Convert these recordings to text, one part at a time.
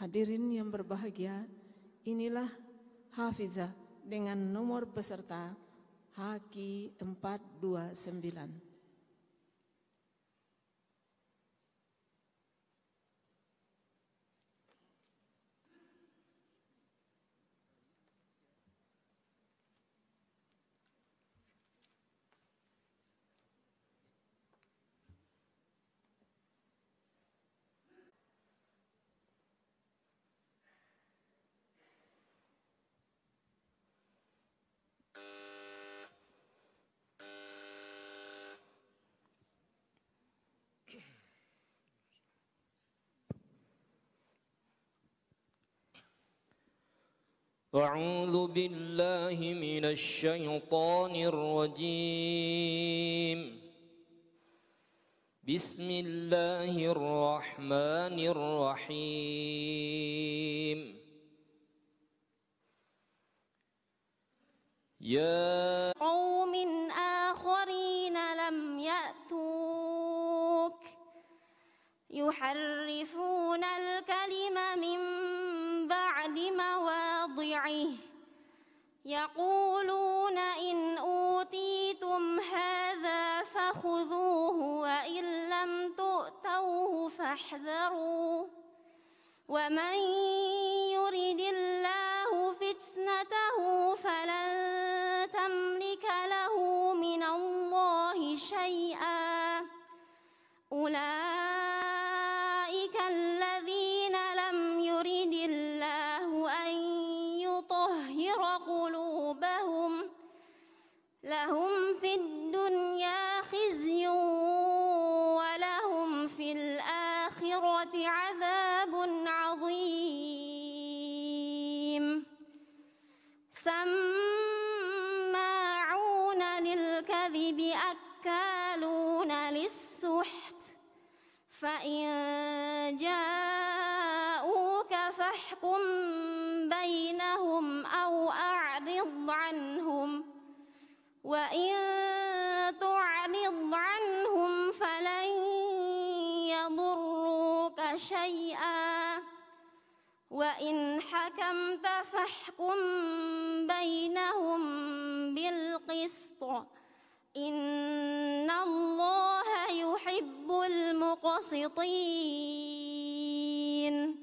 Hadirin yang berbahagia, inilah Hafizah dengan nomor peserta Haki 429. أعوذ بالله من الشيطان الرجيم بسم الله الرحمن الرحيم يا قوم آخرين لم يأتوك يحرفون الكلمة من بعد مواقع واتباعه يقولون إن أوتيتم هذا فخذوه وإن لم تؤتوه فاحذروا ومن يرد الله فتنته فلن تملك له من الله شيئا أولئك عذاب عظيم سماعون للكذب أكالون للسحت فإن جاءوك فاحكم بينهم أو أعرض عنهم وإن وإن حكمت فاحكم بينهم بالقسط إن الله يحب المقسطين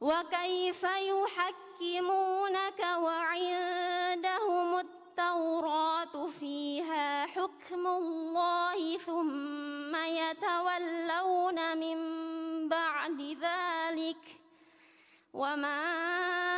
وكيف يحكمونك وعندهم التوراة فيها حكم الله ثم يتولون من 我们。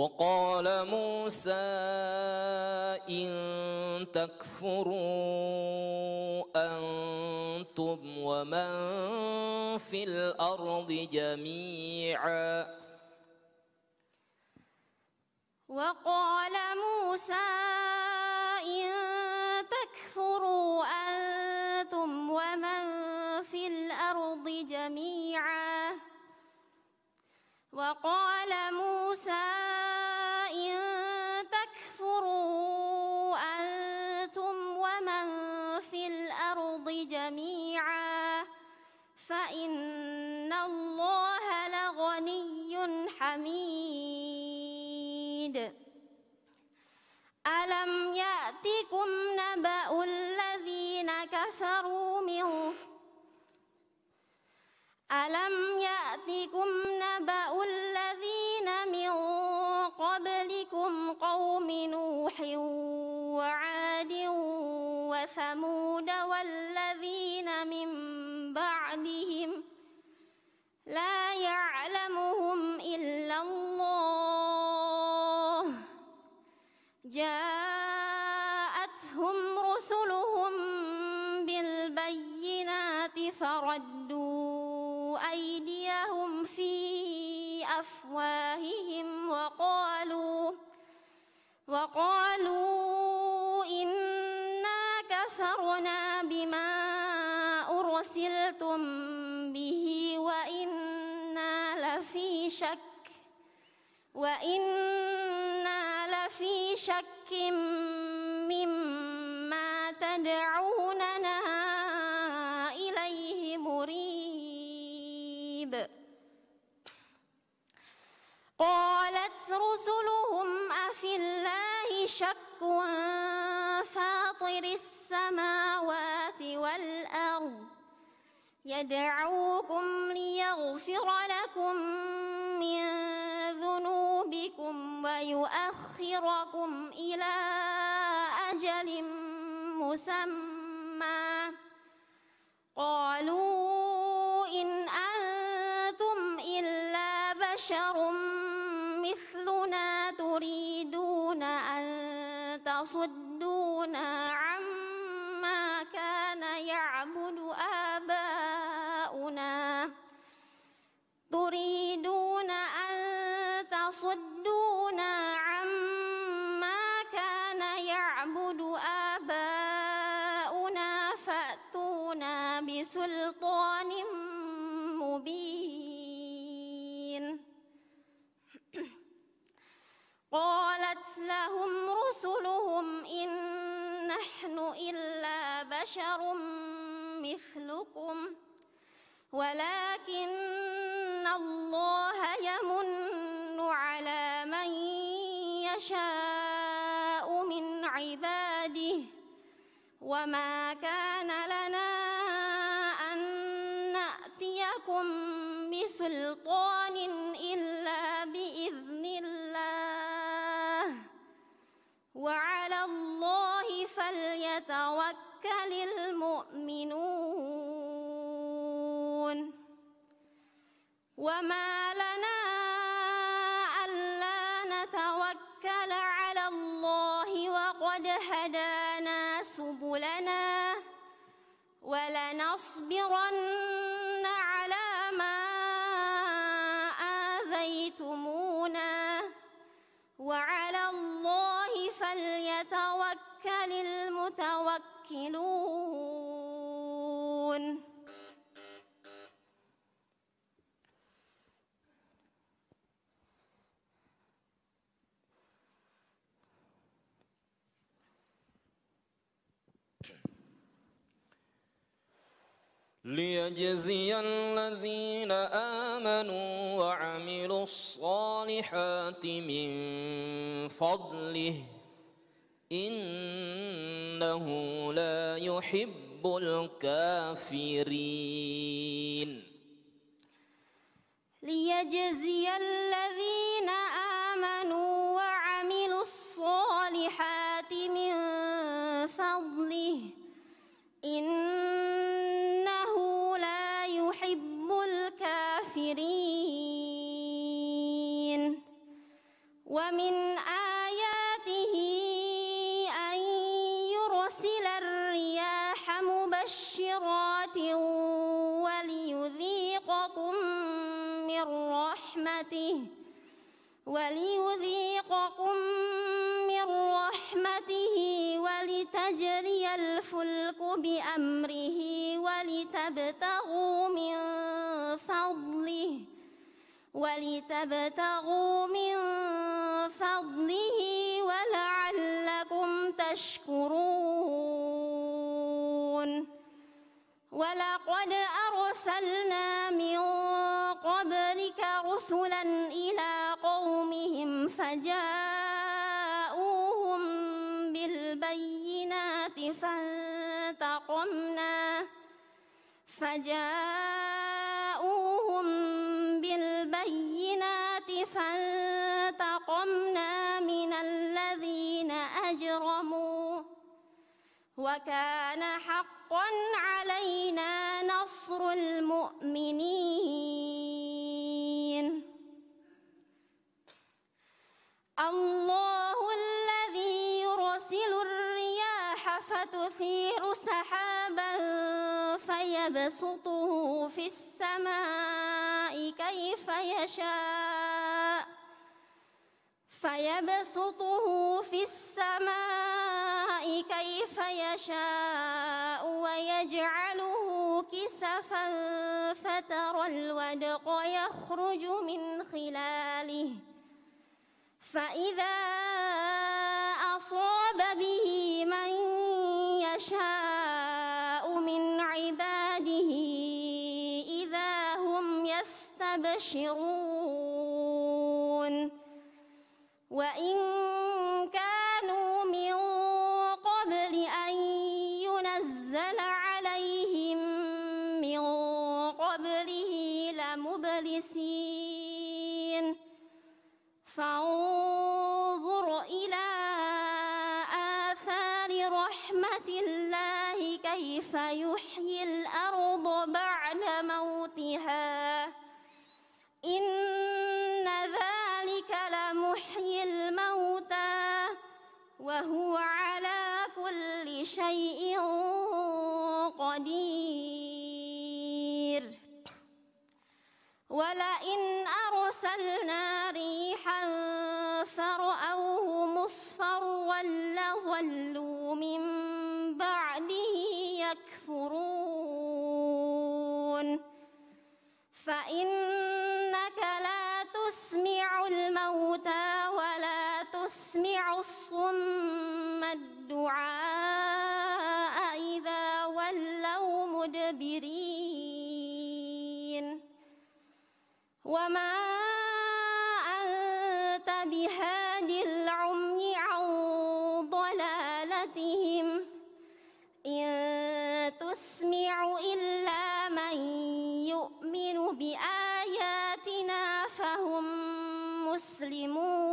وقال موسى إن تكفروا أنتم ومن في الأرض جميعا وقال موسى إن تكفروا أنتم ومن في الأرض جميعا وقال موسى فإن الله لغني حميد ألم يأتكم نبأ الذين كفروا من ألم يأتكم أفواههم وقالوا وقالوا إنا كفرنا بما أرسلتم به وإنا لفي شك وإنا لفي شك شك فاطر السماوات والأرض يدعوكم ليغفر لكم من ذنوبكم ويؤخركم إلى أجل مسمى قالوا وصدونا عما كان يعبد آباؤنا تريدون أن تصدونا عما كان يعبد آباؤنا فأتونا بسلطان مبين قال لهم رسلهم إن نحن إلا بشر مثلكم ولكن الله يمن على من يشاء من عباده وما كان لنا أن نأتيكم بسلطان وعلى الله فليتوكل المؤمنون وما لنا ألا نتوكل على الله وقد هدانا سبلنا ولنصبرن يوكلون ليجزي الذين آمنوا وعملوا الصالحات من فضله إنه لا يحب الكافرين ليجزي الذين آمنوا وعملوا الصالحات من فضله إن وليذيقكم من رحمته ولتجري الفلك بأمره ولتبتغوا من فضله ولتبتغوا من فضله ولعلكم تشكرون ولقد أرسلنا من قبلك رسلا وجاءوهم بالبينات فانتقمنا فجاءوهم بالبينات فانتقمنا من الذين أجرموا وكان حقا علينا نصر المؤمنين الله الذي يرسل الرياح فتثير سحابا فيبسطه في السماء كيف يشاء فيبسطه في السماء كيف يشاء ويجعله كسفا فترى الودق يخرج من خلاله فإذا أصاب به من يشاء من عباده إذا هم يستبشرون وإن كيف يحيي الأرض بعد موتها إن ذلك لمحيي الموتى وهو على كل شيء قدير وما أنت بهاد العمي عن ضلالتهم إن تسمع إلا من يؤمن بآياتنا فهم مسلمون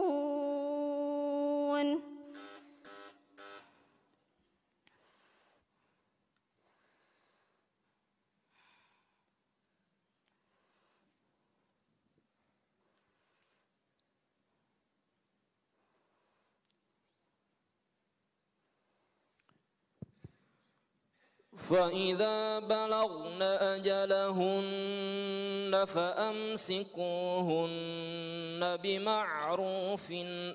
فإذا بلغن أجلهن فأمسكوهن بمعروف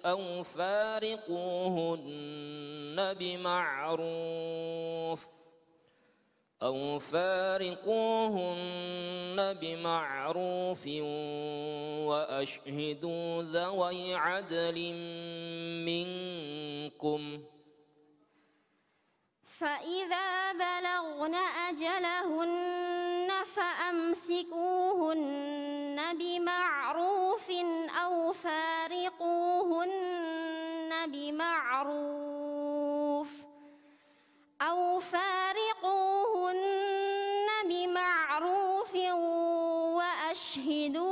أو فارقوهن بمعروف أو فارقوهن بمعروف وأشهدوا ذوي عدل منكم ۖ فإذا بلغن أجلهن فأمسكوهن بمعروف أو فارقوهن بمعروف أو فارقوهن بمعروف وأشهدوا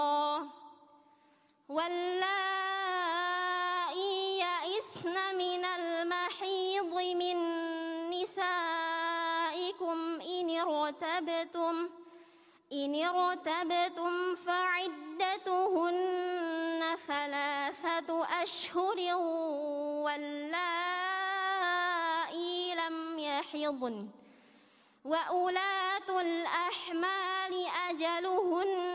واللائي يئسن من المحيض من نسائكم إن ارتبتم إن ارتبتم فعدتهن ثلاثة أشهر واللائي لم يحضن وأولات الأحمال أجلهن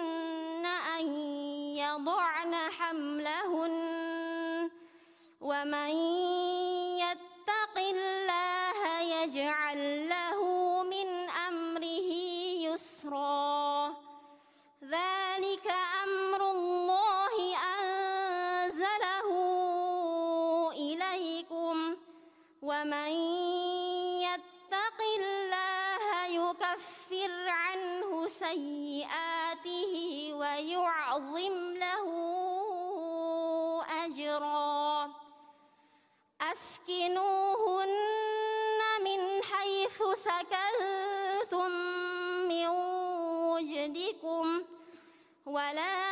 وَأَضَعْنَ حَمْلَهُنَّ وَمَن حيث سكنتم من وجدكم ولا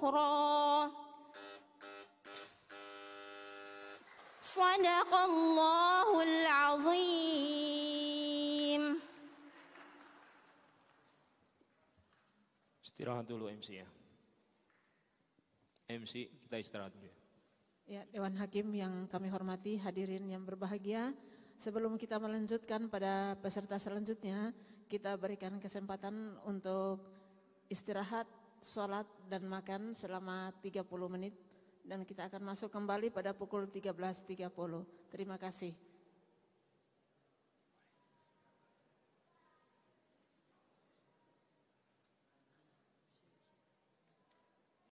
أخرى صدق الله العظيم Istirahat dulu MC ya. MC kita istirahat dulu ya. ya, Dewan Hakim yang kami hormati, hadirin yang berbahagia. Sebelum kita melanjutkan pada peserta selanjutnya, kita berikan kesempatan untuk istirahat sholat dan makan selama 30 menit dan kita akan masuk kembali pada pukul 13.30. Terima kasih.